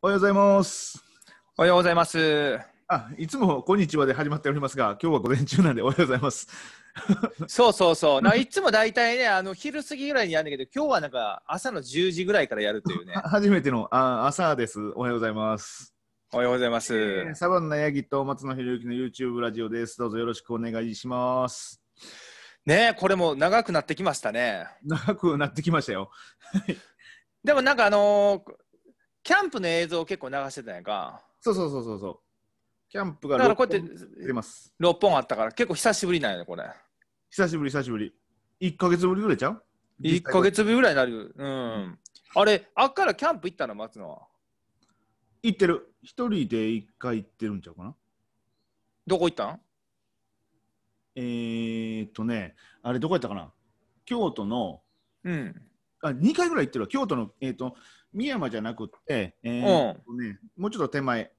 おはようございます。おはようございます。あ、いつもこんにちはで始まっておりますが、今日は午前中なんでおはようございます。そうそうそう。ないつもだいたいね、あの昼過ぎぐらいにやるんだけど、今日はなんか朝の10時ぐらいからやるというね。初めてのあ朝です。おはようございます。おはようございます。えー、サバンナヤギと松野博之の YouTube ラジオです。どうぞよろしくお願いします。ねこれも長くなってきましたね。長くなってきましたよ。でもなんかあのーキャンプの映像を結構流してたんやんか。そうそうそうそうそう。キャンプがだからこうやってます。六本あったから結構久しぶりなんやねこれ。久しぶり久しぶり。一か月ぶりぐらいちゃう一か月ぶりぐらいになる。うん。うん、あれ、あっからキャンプ行ったの待つのは。行ってる。一人で一回行ってるんちゃうかな。どこ行ったんえー、っとね、あれどこ行ったかな京都の、うん。あ、二回ぐらい行ってるわ。京都の、えー、っと、三山じゃなくて、えーね、もうちょっと手前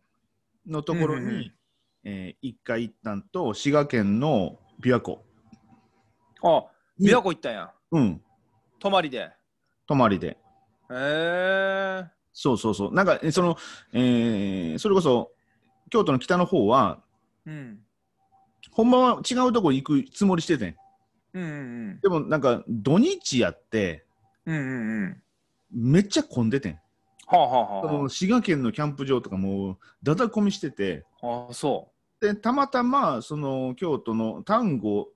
のところに、ううん、えー、一回行ったんと、滋賀県の琵琶湖。あ、琵琶湖行ったんや。うん。泊まりで。泊まりで。へえー。そうそうそう。なんか、その、えー、それこそ、京都の北の方は、うん。ほんまは違うとこ行くつもりしててん。うんうんうん、でもなんか土日やって、うんうんうん、めっちゃ混んでてん。はあはあ滋賀県のキャンプ場とかもうだだ込みしてて、はあ、そうでたまたまその京都の丹後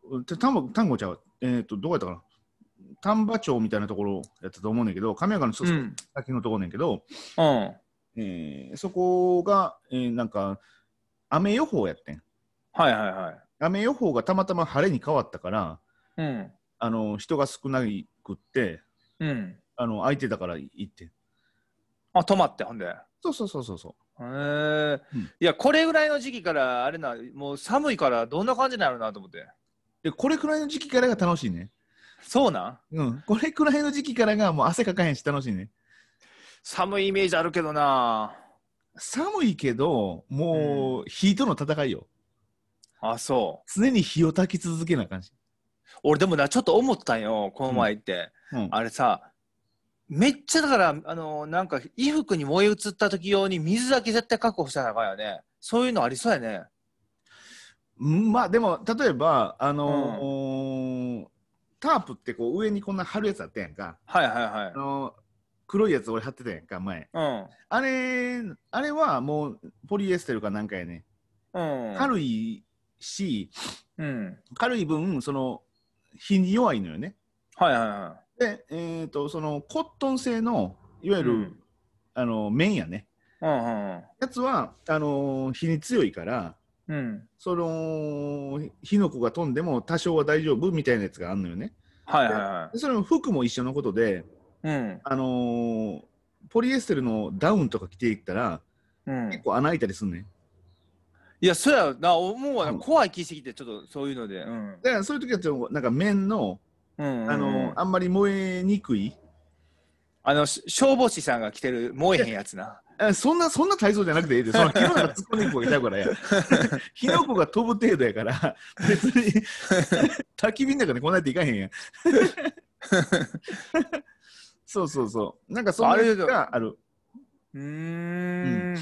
丹後ちゃう、えーと、どこやったかな丹波町みたいなところやったと思うねんけど亀岡の先のところねんけど、うんえー、そこが、えー、なんか雨予報やってん。はいはいはい、雨予報がたまたま晴れに変わったから、うん、あの人が少なくって、うん、あの空いてたから行ってあ泊まってほんでそうそうそうそうへえーうん、いやこれぐらいの時期からあれなもう寒いからどんな感じになるなと思ってでこれくらいの時期からが楽しいねそうなんうんこれくらいの時期からがもう汗かかへんし楽しいね寒いイメージあるけどな寒いけどもう、火との戦いよあそう常に火を焚き続けな感じ俺でもなちょっと思ったよこの前って、うんうん、あれさめっちゃだから、あの、なんか、衣服に燃え移った時用に水だけ絶対確保したらあかんよね。そういうのありそうやね。まあでも、例えば、あのーうん、タープってこう上にこんな貼るやつあったやんか。はいはいはい。あのー、黒いやつ俺貼ってたやんか、前。うん、あれ、あれはもうポリエステルかなんかやね。うん、軽いし、うん、軽い分、その、火に弱いのよね。はいはいはい。で、えーと、そのコットン製のいわゆる、うん、あの綿やね、うんうんやつはあの火に強いから、うん、その火の粉が飛んでも多少は大丈夫みたいなやつがあるのよね。はいはいはい、それも服も一緒のことで、うん、あのポリエステルのダウンとか着ていったら、うん、結構穴開いたりすんねん。いや、そやな、思うわ、怖い気してきて、ちょっとそういうので。うん、だからそういう時は、なんか面の、あのあんまり燃えにくいあの消防士さんが着てる燃えへんやつなそんなそんな体操じゃなくていいで その火の粉が突っ込んでいくからや火の粉が飛ぶ程度やから別に 焚き火の中でこないといかへんや そうそうそうなんかそんなのがあるうん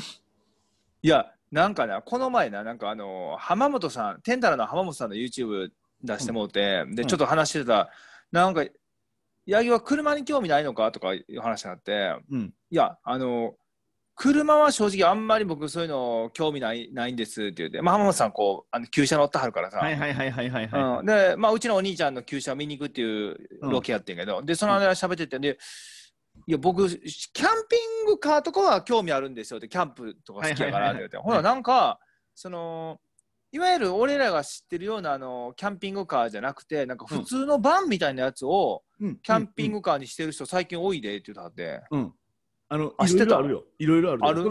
いやなんかなこの前ななんかあの浜本さん天太郎の浜本さんの YouTube 出してもうて、で、ちょっと話してた、なんか、八木は車に興味ないのかとかいう話になって、うん、いや、あの、車は正直あんまり僕そういうの興味ないないんですって言って、まあ、浜本さんこうあの旧車乗ってはるからさはいはいはいはいはい、で、まあ、うちのお兄ちゃんの旧車見に行くっていうロケやってんけど、うん、でその間喋っててで、いや僕キャンピングカーとかは興味あるんですよってキャンプとか好きやからって言って、ほらなんかそのいわゆる俺らが知ってるようなあのキャンピングカーじゃなくてなんか普通のバンみたいなやつをキャンピングカーにしてる人最近多いでって言ったって。うんあのあいろいろあるよ。いろいろある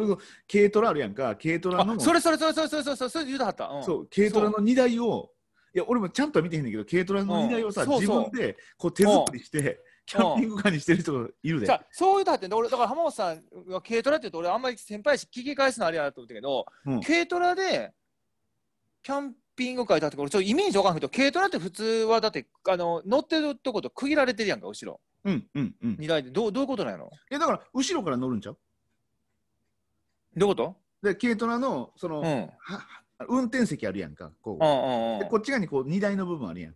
軽トラあるやんか。軽トラの。それそれそれそれそれそれそれ言うたはった。うん、そう、軽トラの荷台を、いや、俺もちゃんとは見てへんねんけど、軽トラの荷台をさ、うん、自分でこう手作りして、キャンピングカーにしてる人がいるで。そういうだって俺だから浜本さんが軽トラって言うと俺あんまり先輩し聞き返すのあれやなと思ったけど、うん、軽トラでキャンピングカーだってこれちょっとイメージわかんないけど軽トラって普通はだってあの乗ってるとこと区切られてるやんか後ろうんうんうん荷台でどうどういうことなんやろえだから後ろから乗るんちゃうどういうことで軽トラのその、うんは運転席あるやんかこう、うんうんうんでこっち側にこう荷台の部分あるやん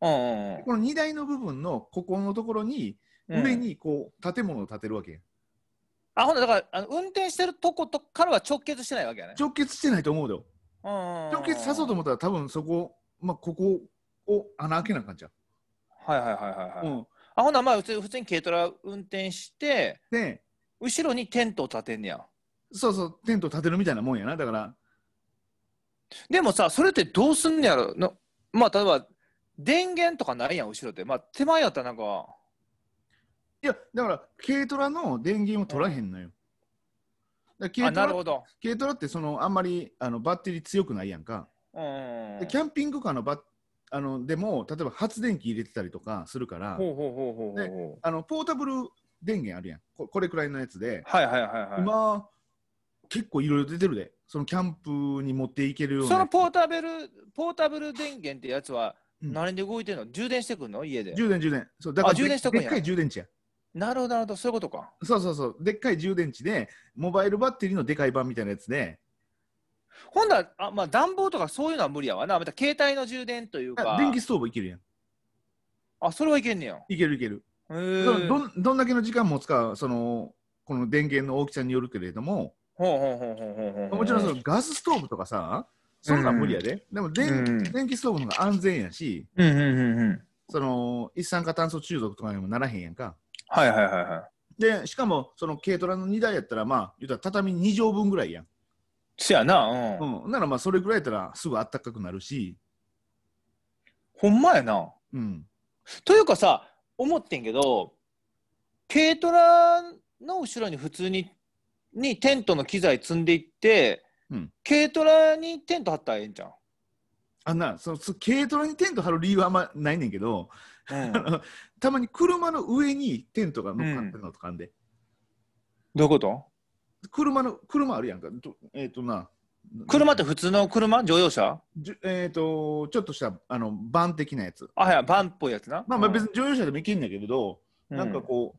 うんうんこの荷台の部分のここのところに上にこう建物を建てるわけやん、あほんならだからあの運転してるとことからは直結してないわけやね直結してないと思うよ直結さそうと思ったら多分そこ、まあ、ここを穴開けな感じゃはいはいはいはい、はいうん、あほなまあ普通普通に軽トラ運転してで後ろにテントを立てんねやそうそうテントを立てるみたいなもんやなだからでもさそれってどうすんねやろなまあ例えば電源とかないやん後ろってまあ手前やったらなんかいやだから軽トラの電源を取らへんのよ、うん軽なるほど。軽トラってそのあんまりあのバッテリー強くないやんか。うんでキャンピングカーのバあのでも例えば発電機入れてたりとかするからほうほうほうほうあのポータブル電源あるやんここれくらいのやつで、はいはいはいはい。まあ結構いろいろ出てるでそのキャンプに持っていけるようなそのポータブル、ポータブル電源ってやつは、何で動いてんの充電してくんの家で。充電充電そうだからあ充電しとくんでっかい充電池やなるほど、なるほど、そういうことか。そうそうそう、でっかい充電池で、モバイルバッテリーのでかい版みたいなやつで。ほんだあまあ、暖房とかそういうのは無理やわな、また携帯の充電というか。電気ストーブいけるやん。あ、それはいけんねや。いけるいける。へどどんだけの時間持つか、その、この電源の大きさによるけれども、もちろんそのガスストーブとかさ、そんなん無理やで。うん、でも電、うん、電気ストーブの方が安全やし、その一酸化炭素中毒とかにもならへんやんか。はいはいはいはい。で、しかも、その軽トラの2台やったら、まあ、言うたら畳2畳分ぐらいやん。せやな、うん。うん。ならまあ、それぐらいやったら、すぐあったかくなるし。ほんまやな。うん。というかさ、思ってんけど、軽トラの後ろに普通ににテントの機材積んでいって、うん、軽トラにテント張ったらええんじゃん。あんなその軽トラにテント張る理由はあんまないねんけど たまに車の上にテントが乗っかってるのとかんで、どういうこと車の車あるやんかえっ、ー、とな車って普通の車乗用車えっ、ー、とちょっとしたあのバン的なやつあはいバンっぽいやつなまあ、まあ別に乗用車でもいけんだけど、うん、なんかこ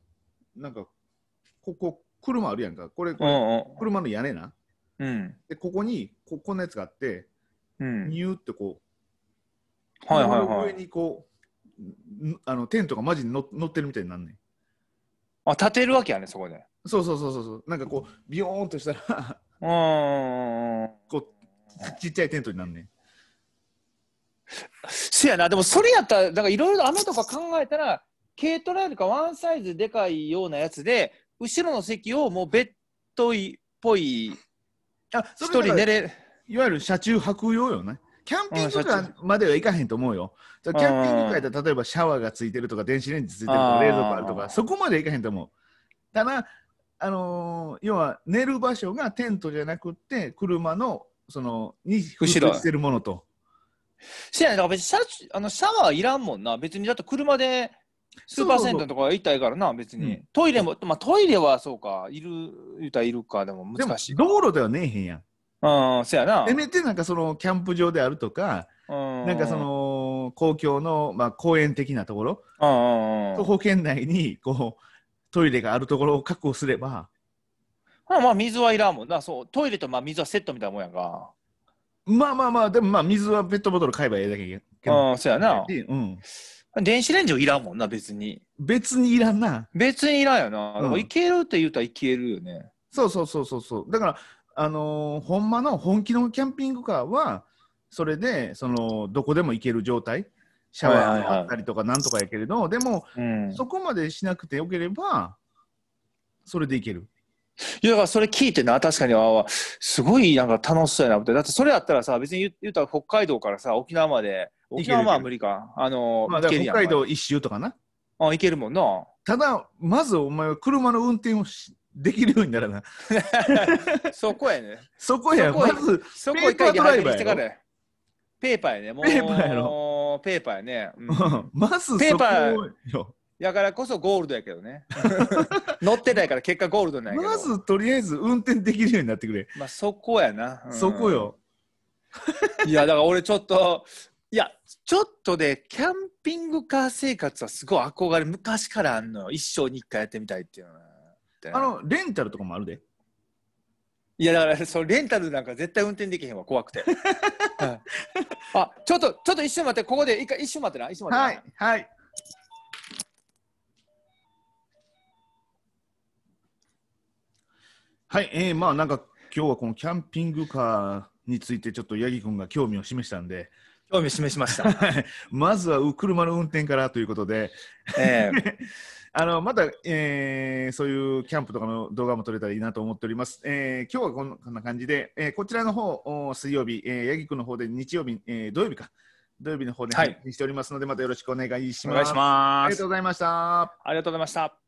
うなんかここ車あるやんかこれこれ、うんうん、車の屋根な、うん、でここにここんなやつがあって、うん、ニューってこう、はいはいはい、上にこうあのテントがマジに乗ってるみたいになんねん。あ、立てるわけやね、そこで。そうそうそうそうなんかこう、ビヨーンとしたらうん。こうち、っちゃいテントになんねん。せやな、でもそれやったら、なんかいろいろ穴とか考えたら、軽トラよりかワンサイズでかいようなやつで、後ろの席をもうベッドっぽい、一人寝れいわゆる車中泊用よね。キャンピングカーまでは行かへんと思うよ。キャンピングカーやったら、例えばシャワーがついてるとか、電子レンジついてるとか、冷蔵庫あるとか、そこまで行かへんと思う。ただ、あのー、要は寝る場所がテントじゃなくて、車の、その、に付属してるものと。せやね、だから別にシャあのシャワーいらんもんな。別に、だって車でスーパー銭湯とか行ったらいいからな、別に。トイレも、まあトイレはそうか、いる、言うたらいるか、でも難しい。でも道路ではねえへんやん。ああ、せやな。せめてなんかそのキャンプ場であるとか、なんかその公共の、まあ、公園的なところ、徒歩圏内にこうトイレがあるところを確保すれば。まあまあ、水はいらんもんな、そう、トイレとまあ水はセットみたいなもんやんか。まあまあまあ、でもまあ、水はペットボトル買えばええだけけど。ああ、そやな。うん電子レンジはいらんもんな、別に。別にいらんな。別にいらんよな。うん、いけるって言うたらいけるよね。そうそうそうそうそう。だから、あのー、ほんまの本気のキャンピングカーは、それで、その、どこでも行ける状態、シャワーがあったりとか、なんとかやけれど、はいはいはい、でも、うん、そこまでしなくてよければ、それでいける。いや、だからそれ聞いてな、確かに、あすごいなんか楽しそうやなって、だってそれやったらさ、別に言ったら北海道からさ、沖縄まで、沖縄は無理か、あのー、まあ、北海道一周とかな。あ、いけるもんな。ただ、まずお前は車の運転をしできるようにならな。そこやね。そこや、まず、そこ一回ドライバーやろ。ペーパーやね。もうペーパーやろ。ペーパーやね。うん、まずペーパーやからこそゴールドやけどね。乗ってないから結果ゴールドないけど。まずとりあえず運転できるようになってくれ。まあそこやな。うん、そこよ。いやだから俺ちょっといやちょっとで、ね、キャンピングカー生活はすごい憧れ昔からあんのよ一生に一回やってみたいっていうのはあのレンタルとかもあるでいやだからそレンタルなんか絶対運転できへんわ怖くて、あちょっとちょっと一瞬待ってここで一回一瞬待ってな一瞬待ってなはいはいはい、えー、まあなんか今日はこのキャンピングカーについてちょっと八木君が興味を示したんで興味を示しましたまずは車の運転からということで、えー あのまた、えー、そういうキャンプとかの動画も撮れたらいいなと思っております。えー、今日はこんな感じで、えー、こちらの方水曜日、えー、八木区の方で日曜日、えー、土曜日か。土曜日の方で配信しておりますので、はい、またよろしくお願いします。お願いします。ありがとうございました。ありがとうございました。